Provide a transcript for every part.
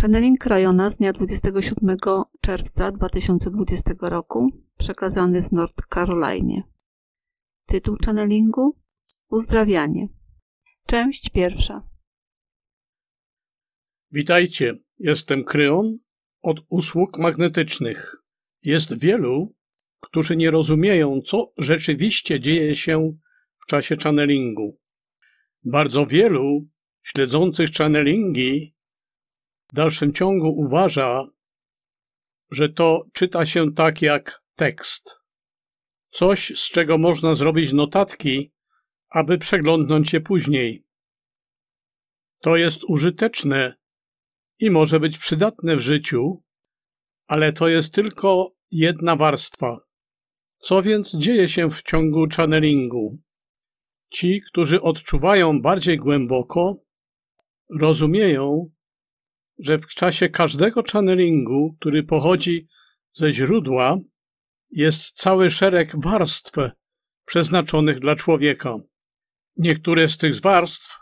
Channeling Krajona z dnia 27 czerwca 2020 roku, przekazany w North Caroline. Tytuł channelingu Uzdrawianie. Część pierwsza. Witajcie, jestem Kryon od usług magnetycznych. Jest wielu, którzy nie rozumieją, co rzeczywiście dzieje się w czasie channelingu. Bardzo wielu śledzących channelingi w dalszym ciągu uważa, że to czyta się tak jak tekst. Coś, z czego można zrobić notatki, aby przeglądnąć je później. To jest użyteczne i może być przydatne w życiu, ale to jest tylko jedna warstwa. Co więc dzieje się w ciągu channelingu? Ci, którzy odczuwają bardziej głęboko, rozumieją, że w czasie każdego channelingu, który pochodzi ze źródła, jest cały szereg warstw przeznaczonych dla człowieka. Niektóre z tych warstw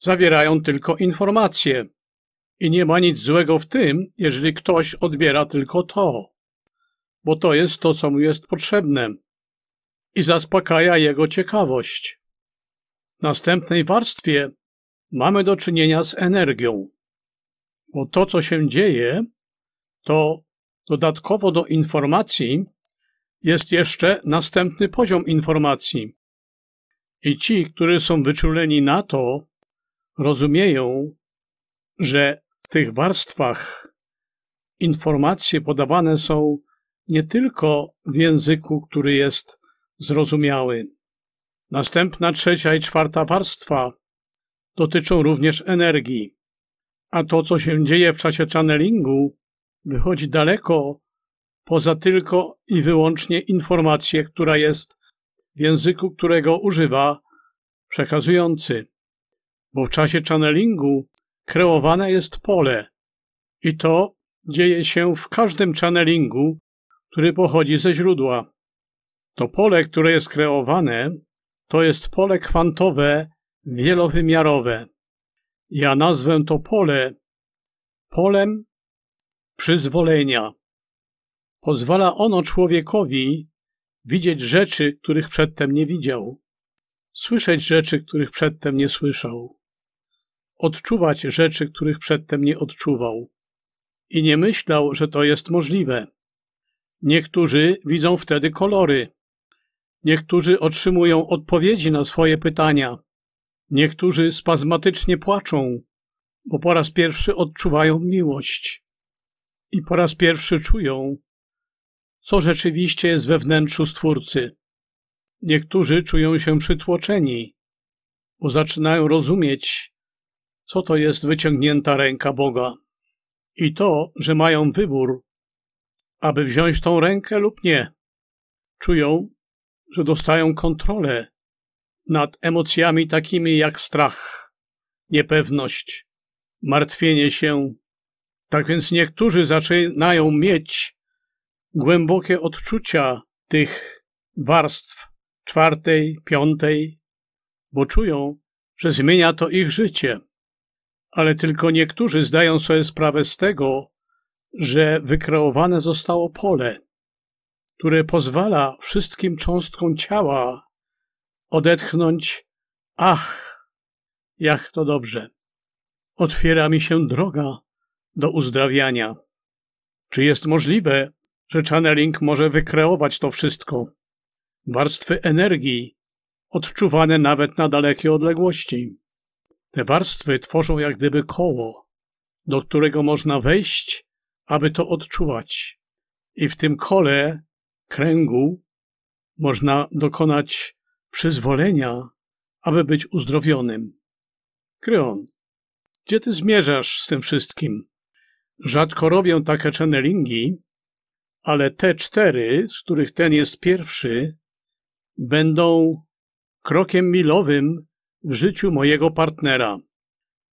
zawierają tylko informacje i nie ma nic złego w tym, jeżeli ktoś odbiera tylko to, bo to jest to, co mu jest potrzebne i zaspokaja jego ciekawość. W następnej warstwie mamy do czynienia z energią bo to, co się dzieje, to dodatkowo do informacji jest jeszcze następny poziom informacji. I ci, którzy są wyczuleni na to, rozumieją, że w tych warstwach informacje podawane są nie tylko w języku, który jest zrozumiały. Następna trzecia i czwarta warstwa dotyczą również energii. A to, co się dzieje w czasie channelingu, wychodzi daleko poza tylko i wyłącznie informację, która jest w języku, którego używa przekazujący. Bo w czasie channelingu kreowane jest pole i to dzieje się w każdym channelingu, który pochodzi ze źródła. To pole, które jest kreowane, to jest pole kwantowe wielowymiarowe. Ja nazwę to pole polem przyzwolenia. Pozwala ono człowiekowi widzieć rzeczy, których przedtem nie widział, słyszeć rzeczy, których przedtem nie słyszał, odczuwać rzeczy, których przedtem nie odczuwał i nie myślał, że to jest możliwe. Niektórzy widzą wtedy kolory, niektórzy otrzymują odpowiedzi na swoje pytania Niektórzy spazmatycznie płaczą, bo po raz pierwszy odczuwają miłość i po raz pierwszy czują, co rzeczywiście jest we wnętrzu Stwórcy. Niektórzy czują się przytłoczeni, bo zaczynają rozumieć, co to jest wyciągnięta ręka Boga i to, że mają wybór, aby wziąć tą rękę lub nie. Czują, że dostają kontrolę nad emocjami takimi jak strach, niepewność, martwienie się. Tak więc niektórzy zaczynają mieć głębokie odczucia tych warstw czwartej, piątej, bo czują, że zmienia to ich życie. Ale tylko niektórzy zdają sobie sprawę z tego, że wykreowane zostało pole, które pozwala wszystkim cząstkom ciała odetchnąć Ach, jak to dobrze! Otwiera mi się droga do uzdrawiania. Czy jest możliwe, że channeling może wykreować to wszystko? Warstwy energii, odczuwane nawet na dalekie odległości. Te warstwy tworzą jak gdyby koło, do którego można wejść, aby to odczuwać. I w tym kole, kręgu, można dokonać przyzwolenia, aby być uzdrowionym. Kryon, gdzie ty zmierzasz z tym wszystkim? Rzadko robię takie channelingi, ale te cztery, z których ten jest pierwszy, będą krokiem milowym w życiu mojego partnera.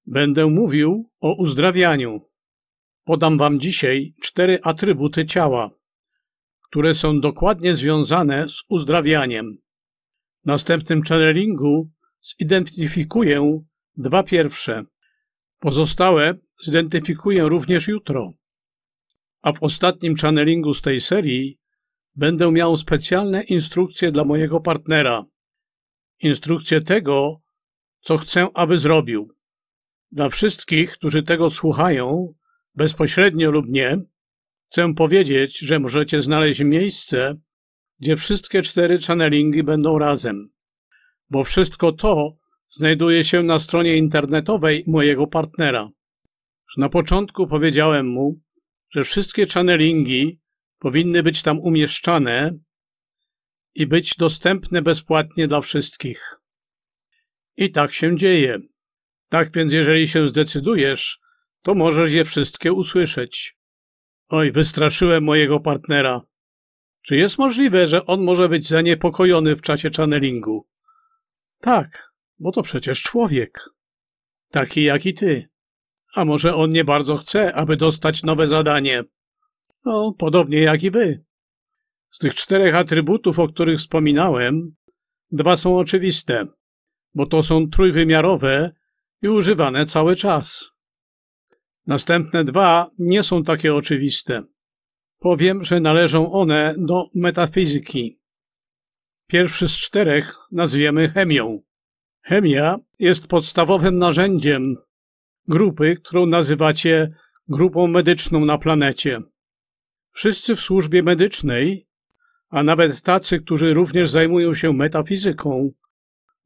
Będę mówił o uzdrawianiu. Podam wam dzisiaj cztery atrybuty ciała, które są dokładnie związane z uzdrawianiem. W następnym channelingu zidentyfikuję dwa pierwsze. Pozostałe zidentyfikuję również jutro. A w ostatnim channelingu z tej serii będę miał specjalne instrukcje dla mojego partnera. Instrukcje tego, co chcę, aby zrobił. Dla wszystkich, którzy tego słuchają, bezpośrednio lub nie, chcę powiedzieć, że możecie znaleźć miejsce gdzie wszystkie cztery channelingi będą razem, bo wszystko to znajduje się na stronie internetowej mojego partnera. Na początku powiedziałem mu, że wszystkie channelingi powinny być tam umieszczane i być dostępne bezpłatnie dla wszystkich. I tak się dzieje. Tak więc, jeżeli się zdecydujesz, to możesz je wszystkie usłyszeć. Oj, wystraszyłem mojego partnera. Czy jest możliwe, że on może być zaniepokojony w czasie channelingu? Tak, bo to przecież człowiek. Taki jak i ty. A może on nie bardzo chce, aby dostać nowe zadanie? No, podobnie jak i wy. Z tych czterech atrybutów, o których wspominałem, dwa są oczywiste, bo to są trójwymiarowe i używane cały czas. Następne dwa nie są takie oczywiste. Powiem, że należą one do metafizyki. Pierwszy z czterech nazwiemy chemią. Chemia jest podstawowym narzędziem grupy, którą nazywacie grupą medyczną na planecie. Wszyscy w służbie medycznej, a nawet tacy, którzy również zajmują się metafizyką,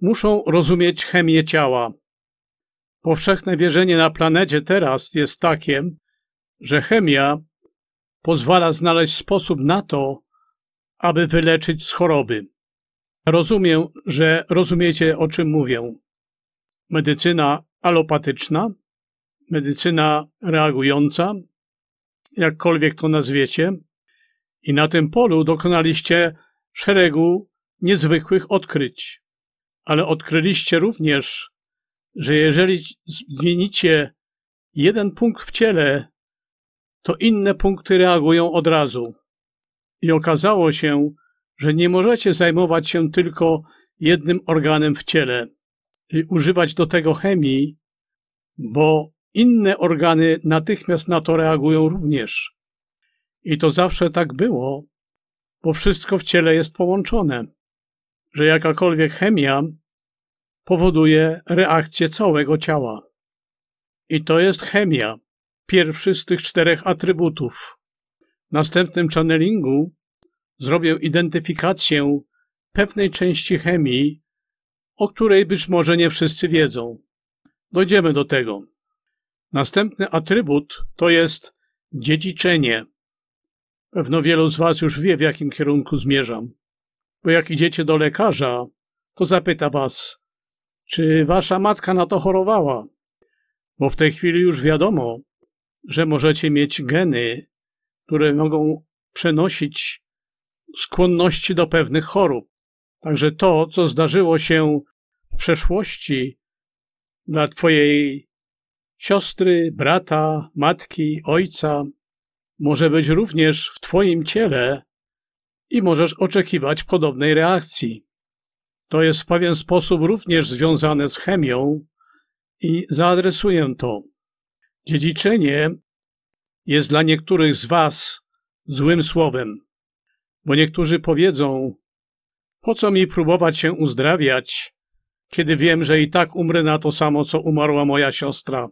muszą rozumieć chemię ciała. Powszechne wierzenie na planecie teraz jest takie, że chemia pozwala znaleźć sposób na to, aby wyleczyć z choroby. Rozumiem, że rozumiecie, o czym mówię. Medycyna alopatyczna, medycyna reagująca, jakkolwiek to nazwiecie, i na tym polu dokonaliście szeregu niezwykłych odkryć. Ale odkryliście również, że jeżeli zmienicie jeden punkt w ciele to inne punkty reagują od razu. I okazało się, że nie możecie zajmować się tylko jednym organem w ciele i używać do tego chemii, bo inne organy natychmiast na to reagują również. I to zawsze tak było, bo wszystko w ciele jest połączone, że jakakolwiek chemia powoduje reakcję całego ciała. I to jest chemia pierwszy z tych czterech atrybutów. W następnym channelingu zrobię identyfikację pewnej części chemii, o której być może nie wszyscy wiedzą. Dojdziemy do tego. Następny atrybut to jest dziedziczenie. Pewno wielu z Was już wie, w jakim kierunku zmierzam. Bo jak idziecie do lekarza, to zapyta Was, czy Wasza matka na to chorowała? Bo w tej chwili już wiadomo, że możecie mieć geny, które mogą przenosić skłonności do pewnych chorób. Także to, co zdarzyło się w przeszłości dla Twojej siostry, brata, matki, ojca, może być również w Twoim ciele i możesz oczekiwać podobnej reakcji. To jest w pewien sposób również związane z chemią i zaadresuję to. Dziedziczenie jest dla niektórych z Was złym słowem, bo niektórzy powiedzą: Po co mi próbować się uzdrawiać, kiedy wiem, że i tak umrę na to samo, co umarła moja siostra?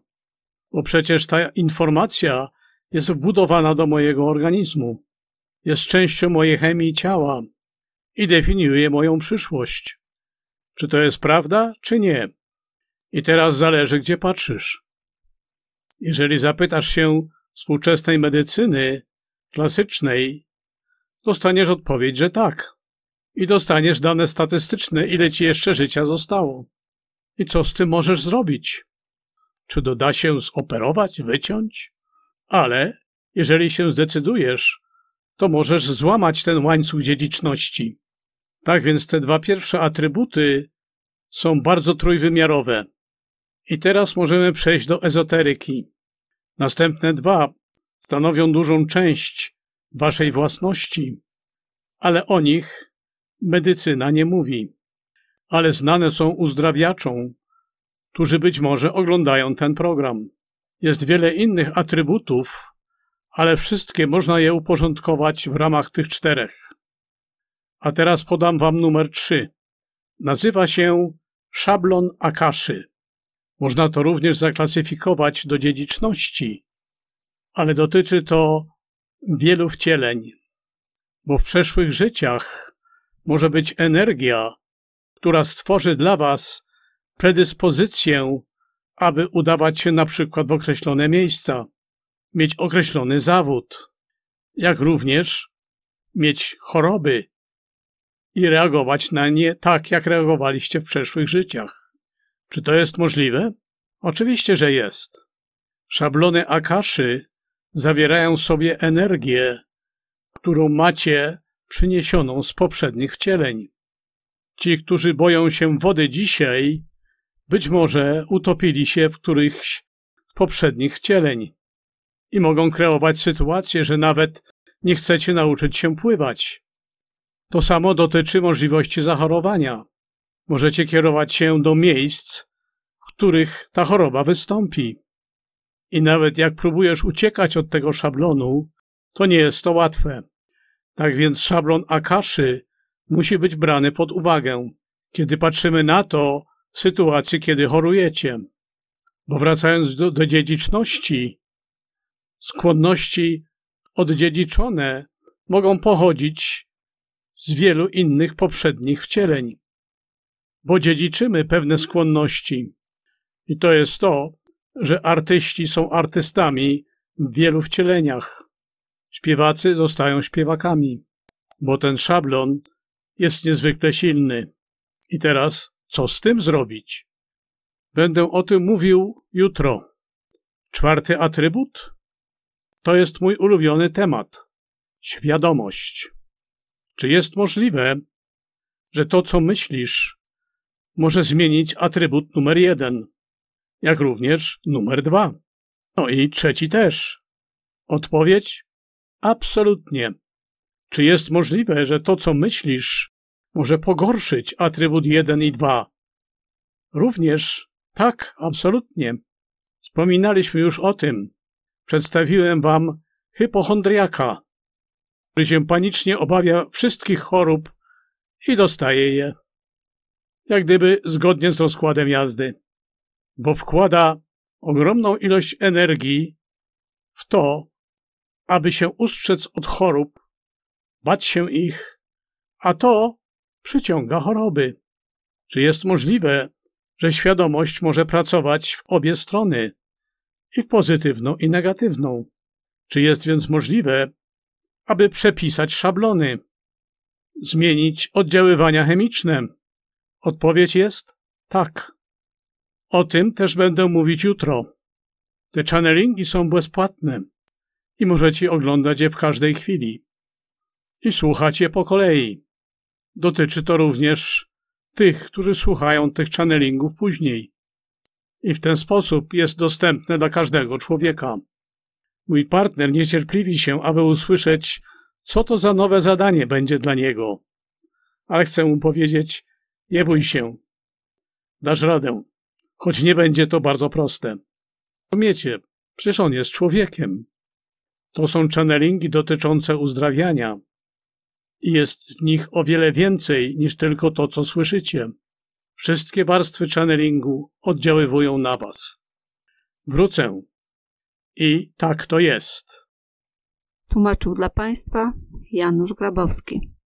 Bo przecież ta informacja jest wbudowana do mojego organizmu, jest częścią mojej chemii ciała i definiuje moją przyszłość. Czy to jest prawda, czy nie? I teraz zależy, gdzie patrzysz. Jeżeli zapytasz się współczesnej medycyny klasycznej, dostaniesz odpowiedź, że tak. I dostaniesz dane statystyczne, ile ci jeszcze życia zostało. I co z tym możesz zrobić? Czy doda się zoperować, wyciąć? Ale jeżeli się zdecydujesz, to możesz złamać ten łańcuch dziedziczności. Tak więc te dwa pierwsze atrybuty są bardzo trójwymiarowe. I teraz możemy przejść do ezoteryki. Następne dwa stanowią dużą część waszej własności, ale o nich medycyna nie mówi. Ale znane są uzdrawiaczom, którzy być może oglądają ten program. Jest wiele innych atrybutów, ale wszystkie można je uporządkować w ramach tych czterech. A teraz podam wam numer trzy. Nazywa się szablon Akaszy. Można to również zaklasyfikować do dziedziczności, ale dotyczy to wielu wcieleń, bo w przeszłych życiach może być energia, która stworzy dla Was predyspozycję, aby udawać się na przykład w określone miejsca, mieć określony zawód, jak również mieć choroby i reagować na nie tak, jak reagowaliście w przeszłych życiach. Czy to jest możliwe? Oczywiście, że jest. Szablony Akaszy zawierają w sobie energię, którą macie przyniesioną z poprzednich wcieleń. Ci, którzy boją się wody dzisiaj, być może utopili się w którychś z poprzednich wcieleń i mogą kreować sytuację, że nawet nie chcecie nauczyć się pływać. To samo dotyczy możliwości zachorowania. Możecie kierować się do miejsc, w których ta choroba wystąpi. I nawet jak próbujesz uciekać od tego szablonu, to nie jest to łatwe. Tak więc szablon Akaszy musi być brany pod uwagę, kiedy patrzymy na to w sytuacji, kiedy chorujecie. Bo wracając do, do dziedziczności, skłonności oddziedziczone mogą pochodzić z wielu innych poprzednich wcieleń bo dziedziczymy pewne skłonności. I to jest to, że artyści są artystami w wielu wcieleniach. Śpiewacy zostają śpiewakami, bo ten szablon jest niezwykle silny. I teraz co z tym zrobić? Będę o tym mówił jutro. Czwarty atrybut? To jest mój ulubiony temat. Świadomość. Czy jest możliwe, że to, co myślisz, może zmienić atrybut numer jeden, jak również numer dwa. No i trzeci też. Odpowiedź? Absolutnie. Czy jest możliwe, że to, co myślisz, może pogorszyć atrybut 1 i 2? Również tak, absolutnie. Wspominaliśmy już o tym. Przedstawiłem wam hipochondriaka, który się panicznie obawia wszystkich chorób i dostaje je jak gdyby zgodnie z rozkładem jazdy, bo wkłada ogromną ilość energii w to, aby się ustrzec od chorób, bać się ich, a to przyciąga choroby. Czy jest możliwe, że świadomość może pracować w obie strony, i w pozytywną, i negatywną? Czy jest więc możliwe, aby przepisać szablony, zmienić oddziaływania chemiczne, Odpowiedź jest tak. O tym też będę mówić jutro. Te channelingi są bezpłatne i możecie oglądać je w każdej chwili i słuchać je po kolei. Dotyczy to również tych, którzy słuchają tych channelingów później. I w ten sposób jest dostępne dla każdego człowieka. Mój partner niecierpliwi się, aby usłyszeć, co to za nowe zadanie będzie dla niego. Ale chcę mu powiedzieć, nie bój się. Dasz radę, choć nie będzie to bardzo proste. Rozumiecie, przecież on jest człowiekiem. To są channelingi dotyczące uzdrawiania. I jest w nich o wiele więcej niż tylko to, co słyszycie. Wszystkie warstwy channelingu oddziaływują na was. Wrócę. I tak to jest. Tłumaczył dla Państwa Janusz Grabowski.